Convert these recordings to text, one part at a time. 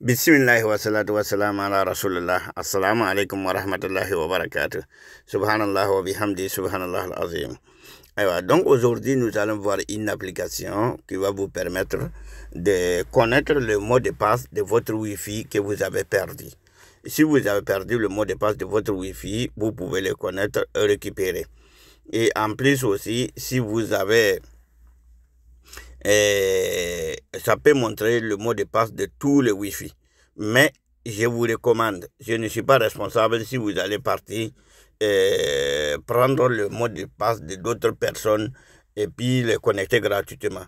wa salatu wa salam ala rasulullah. assalamu alaikum wa rahmatullahi wa barakatuh subhanallah wa bihamdi subhanallah al-azim donc aujourd'hui nous allons voir une application qui va vous permettre de connaître le mot de passe de votre Wi-Fi que vous avez perdu si vous avez perdu le mot de passe de votre Wi-Fi vous pouvez le connaître et récupérer et en plus aussi si vous avez et eh, ça peut montrer le mot de passe de tous les Wi-Fi. Mais je vous recommande, je ne suis pas responsable si vous allez partir et eh, prendre le mot de passe de d'autres personnes et puis les connecter gratuitement.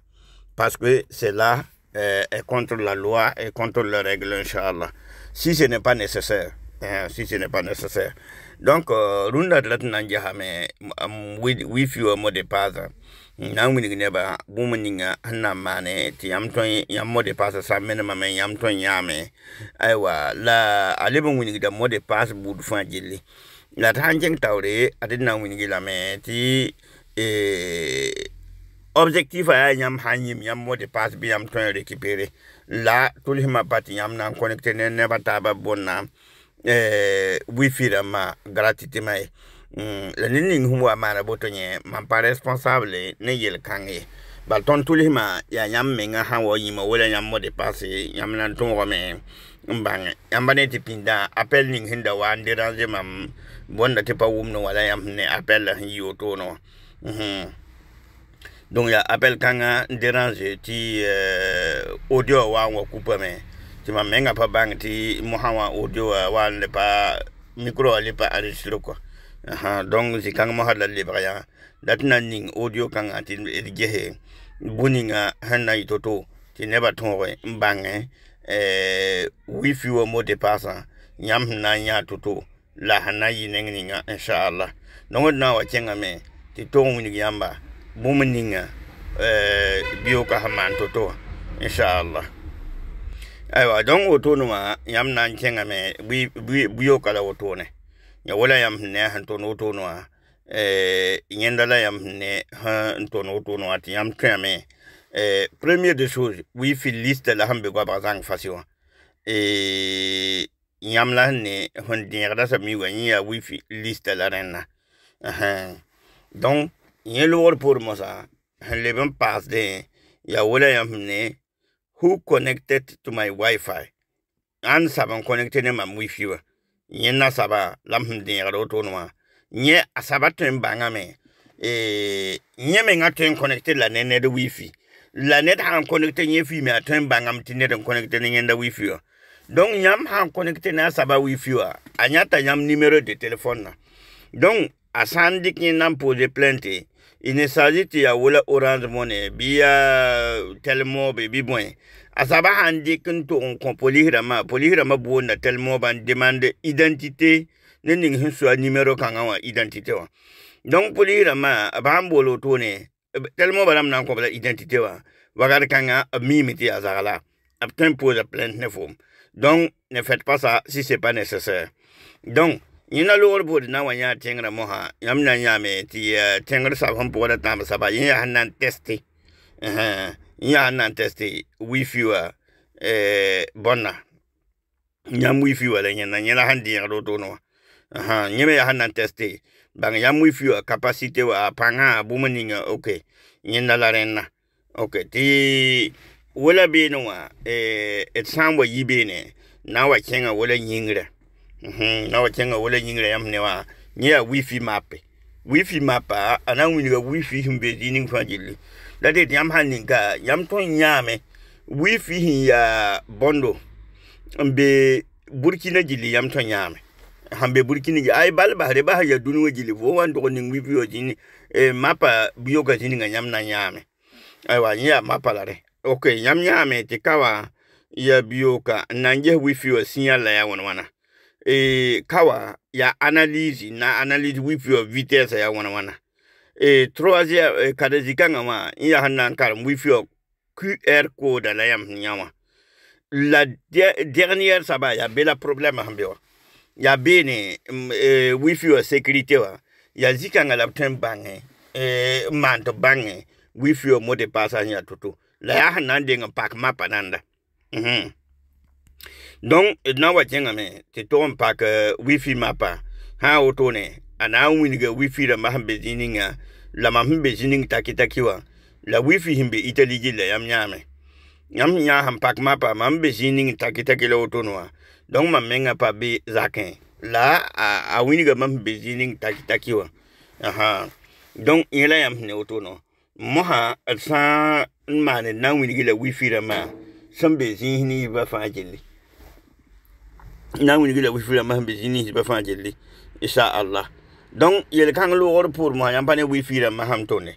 Parce que cela est eh, contre la loi et contre le règle, Inch'Allah. Si ce n'est pas nécessaire. Hein, si ce n'est pas nécessaire. Donc, euh, Runda Wifi ou mot de passe. nan wini ne ba bum ninga na mane ti yam ton yam mode pass sa men ma men yam ton yame aiwa la alibun wini da mode pass bud fa jilli la tan jeng tawre adin na wini la me ti e objectif a yam hanyim yam mode pass bi yam ton récupérer la tuli ma pati yam nan connecté ne ne ba ta ba bonna e wifi ma gratuitement Mm, la nin ning hum wa mana boto nye responsable ne yel kange bal ton tuli ya nyam me nga wo yima wala nyam mo passe nyam nan ton ko mbang yam bane ti pinda appel ning hinda wa ndiraje mam bonda te pa no wala yam ne appel la yo to no mhm donc ya appel kanga ndiraje ti euh, audio wa wo coupe me ti ma menga pa bang ti mo audio wa le pa micro le pa enregistrer quoi aha donc si kang mahalla lebraya datna ning audio kang atin ergehe buninga hanna itoto ti neba tonre mbange eh wifi wo mo de passa nyam na nya toto la hanna yineng ninga inshallah donc na wa chenga me ti tong ni yamba bumuninga eh biyo ka haman toto inshallah aywa donc otonuma yam na chenga me biyo kala otone nya wala yam ne han to no to no eh nyenda la yam ne han to no to no ati yam eh, premier de chose wi fi liste la hambe gwa bazang fasio eh yam la ne hon dingra sa mi wani ya wi fi liste la renna aha donc yelo wor pour mo sa le bon pass de ya wala yam ne who connected to my wifi an saban connecte ne mam wifi wã nye nasaba lam dẽegd woto tonwa nye asaba tõe n bãnga me e, nye menga tõe n la ne de wifi la net han connecte yẽ fiime a tõe n bãngame tɩ connecté. n connecte ne yẽnda wifi yo donc nyam han connecte na asaba wifi wã a yãta yãmb numéro de téléphone na donc a sã n dɩk yẽnda n pose plainte il ne s'agit tɩ yaa orange Money. bɩ yaa telmobe bi bõe asaba handi kinto to polihirama polihirama bo bona mo ban demande identité ne ning hin numéro kanga wa identité wa donc polihirama ban bolo to ne tel mo nan identité wa wagar kanga mimiti azala ab tempo de plainte ne donc ne faites pas ça si c'est pas nécessaire donc yina lor bood na wa yãa tẽngrã mosã yãmb na yãme tɩ eh, tẽngr sab sẽn pʋgda tãab saba yẽ testi. ya nan testi wifi wa eh bonna nyam wifi wa le nyana nyala handi no aha nyeme ya hanan testi bang yam wifi wa wa panga bumuninga okay nyina la renna okay ti wala be no wa eh et samwa yibe ne na wa kenga wala nyingra mhm na wa kenga wala nyingra yam ne wa nyia wifi mape wifi mapa anan winiga wifi humbe dining fajili dade yam haninga yam ton nyame wi fihi ya bondo mbe burkina jili yam ton nyame hambe burkina jili ay bal bahre bah ya dunu jili wo wan do ni wi biyo jini e mapa biyo ga jini nga yam na nyame aywa ya mapa lare okay yam nyame ti kawa ya biyo ka nanje wi fiyo sinya la ya wana wana e kawa ya analyse na analyse wi fiyo vitesse ya wana wana e eh, troisième e eh, kada zikanga ma ya hanan kar wifio QR code la yam nyama la de, dernière saba ya bela problème hambewa ya bene e, eh, wifio sécurité wa ya zikanga la tem bange e manto bange wifio mode passage ya tutu la ya hanan de pak mapa nanda mhm mm donc na wa jenga me te ton pak uh, wifi mapa ha otone ana winga wifi da mahambe zininga La mambezi nini takitakiwa, la wifi jimbe itali jil la yamnyame. Yamnyame hampak ma pa, mambezi nini takitaki la otonwa. Don mamme nga pa be zaken, la awiniga mambezi nini takitakiwa. Aha, don yela yamne otonwa. Mwaha, san manen nan winigi la wifi laman, san bezini jibafan jeli. Nan winigi la wifi laman bezini jibafan jeli. Isa Allah. donc yel-kãng loogr pʋʋr mosã yãmb pa ne wifi rãmbã sãm tone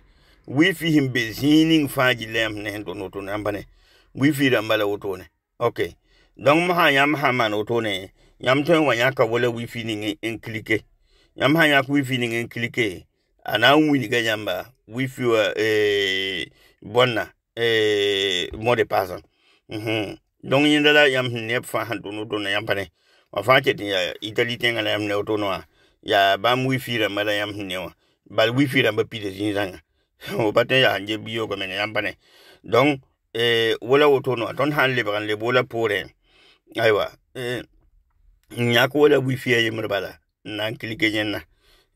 wifi sẽn be zĩig ning fãa gilla yãmb ne sẽn tʋnd wotone yãmb pa ne wifi rãmbã la wotone ok donc mosã yãmb sã maan wotone yãmb tõe n wa wala wifi ning n klike yãmb sã yãk wifi ning n klike a na n wilga yãmba wifi wa eh, bõnna eh, mot de passã mm -hmm. donc yẽnda la yãmb sẽn neb o sãn tʋnd wotone yãmb pa ne wã fãa ket n yaa itali tẽngã la yãmb ne wotone wã ya bam wifi ra mara yam ne wa bal wifi ra ba pide zin o pate ya je biyo ko men yam donc e eh, wala woto no ton han le ban le bola pore aiwa e eh, nyako wala wifi ya yimra bala nan klike jenna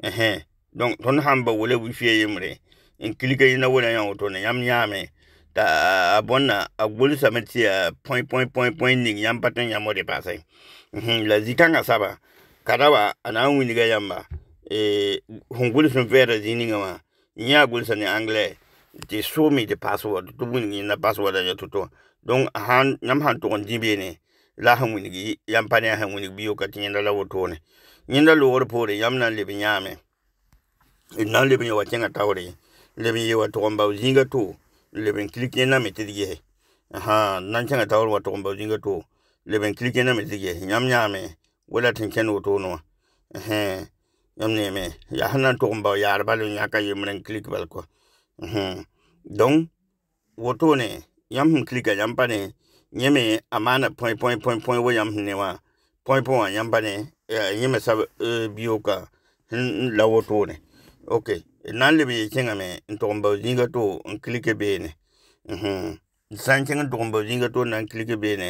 ehe donc ton han ba wala wifi ya yimre in klike jenna wala yam woto ne yam nyame ta abonna agul samati point point point point ning yam paten yam pasai la zikanga saba kadawa ana wini ga yamba e hungulu sun vera dininga ma nya gulsa ni angle de so mi de password to wini ni na password ya tuto don han nam han to ngi bi ne la han wini gi yam pa ne han wini biyo katin da lawo to ne nyin da lowor pore yam nan le binya me in nan le binya wa tinga tawre le binya wa to mba zinga to le bin klikin na me tidi ha nan tinga tawre wa to mba zinga to le bin klikin na me tidi nyam nyame wala tin ken woto no eh yam ne me ya hanan to mba ya arba lo nya ka yemren click bal ko hmm donc woto ne yam click yam pa ne nyeme amana point point point point wo yam ne wa point point yam pa ne nyeme sab e, bio ka la woto ne okay nan le be kinga me to mba zinga to click be ne hmm san kinga to mba zinga to nan click be ne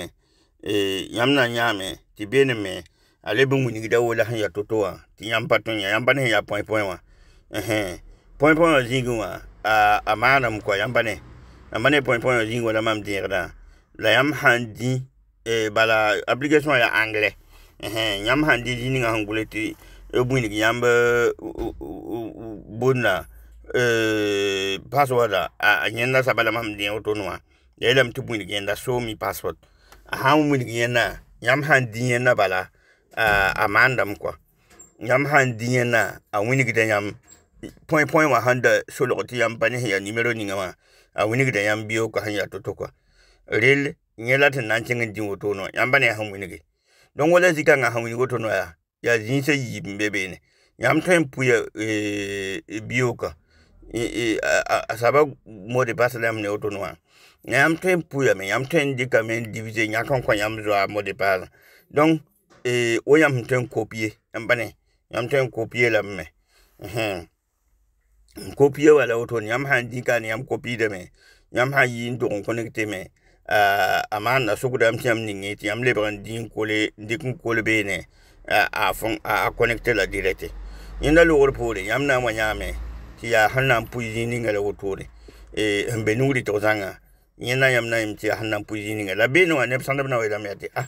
eh yam na nya me ti be ne me ale be ŋunigida wo la sẽn ya totoa ti wã tɩ yãmb pa tõe yã yãmba ne sẽn yaa põe-põe wã põe-põe wã zĩigẽ wã a maanem mko yãmba ne yãmba ne point point zingu la mam dẽegdã la yam handi e bala application ya wã yaa anglais yãmb sãn dĩ zĩ ninga sẽn gʋle tɩ bũinig e, yãmb e password a nyenda saba la mam dẽeg tõnd wã la yeelame tɩ bũinig yẽnda soomi password ha mu wing yẽnda yam handi dĩ bala amandam kwa yãmb sãn dĩ na a wingda yãmb põe põe wã sãn da solg tɩ yãmb pa ya nimero ninga wã a wingda yãmb bio ka sẽn yaa to-to kwa rel yẽ la tɩ na n kẽng n dĩ wotoonɔ yãmba ne a sẽn winge dõnc wala zikãngã sãn ya ya yaa yaa zĩisã yiib n be beene yãmb tõe n pu ya e, e, bio ka e, a saba mode pasa la yãmb ne wotoonɔ wã yãmb tõe puya pu yame yãmb tõe n dɩkame n dibse yãk n kõ yãmb zoa mode paasã donc ee eh, wonyam ntɛn kopie mbane nyam ntɛn kopie la mme kopie wala woto nyam han di ka nyam kopie de me nyam han yi ndon connecte me ah, ama na sugdam tiam ningi tiam lebran din kole dikun kole bene ah, a fon a connecte la direct yinda lor pore nyam na ma nyame ti ya hanan puyi ninga la woto re e eh, mbenuri to zanga yinda nyam na imti hanan puyi ninga la beno ne sandabna wela me ati ah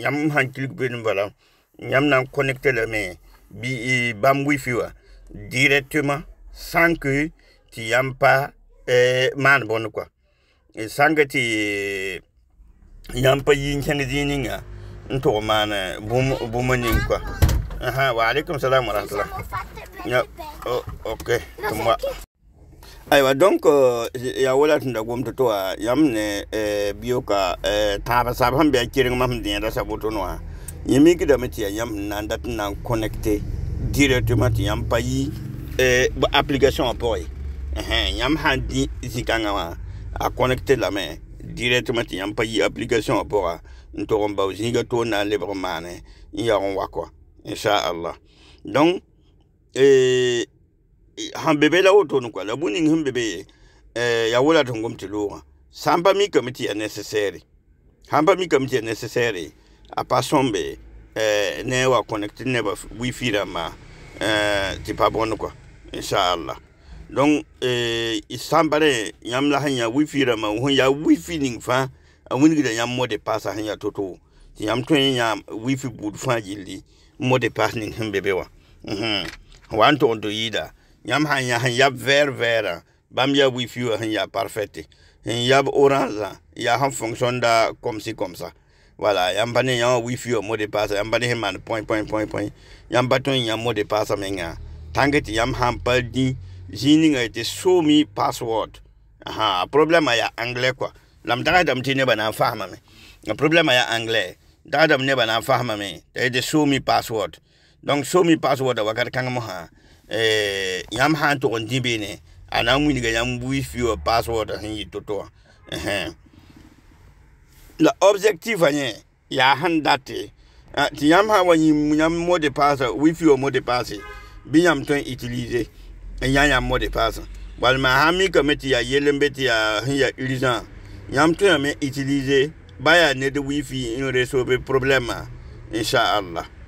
yam han kilg be yam bala yãmb na n connecte bi bam wifi wa directement sans que tɩ yam pa eh, maan bõnd kɔa e, yam pas tɩ yãmb pa yɩ kẽng zĩig ninga n tʋg maan e, bũmb ning kɔa ãhã waaleykum salam warahmatullah ok tɩ aywa donc euh, ya wala tunda gomto to yam eh, bioka eh, ka taba sab han biya kiring mam din da saboto noa yimi gida mati eh, yam nan dat nan connecté directement yam payi eh application boy eh yam han di zikanga wa a connecté la main directement yam payi application boy nto romba zinga to na libre mane ya on wa quoi inshallah donc eh hambebe la woto nu kwa la buni han bebe eh, ya wala ton gomti loa samba mi kamiti ya necessary hamba mi kamiti ya necessary Apa sombe eh, ne wa connected ne ba wifi ra ma eh, ti pa bon kwa inshallah donc eh, samba re nyam la hanya wifi ra ma hon ya wifi ning fa a wini da nyam mode passa hanya toto ti yam nyam wifi bud fa jilli mode pasa ning han bebe wa mhm wan to ndo yida yam sãn ya sẽn yab ver vɛɛrã bãmb ya wifi wã sẽn ya parfɛte sẽn yab orãnsã yaa sẽn fonction da comme si comme ça voilà ne yã wã wifi wã mode paasa yãmb pa ne point point point point põe põe yam pa tõe n yã mode paasa mengã tãng tɩ pa dĩ zĩig ninga ye password aha problème ya anglais quoi la m tine bana nebã a problème a yaa anglais dagsdame nebã na n de show me password donc me password a kang mo ha Eh, yam han to on dibene ana mu ga yam bui fio password han yi toto eh la objectif anye ya han date ah, ti yam ha wa yim yam mot de passe wi fio mot de passe bi yam ton utiliser eh, yan yam mot de wal ma ha mi kameti ya yelembeti ya ya urgent yam ton me utiliser baya ne de wifi in resolve problème inshallah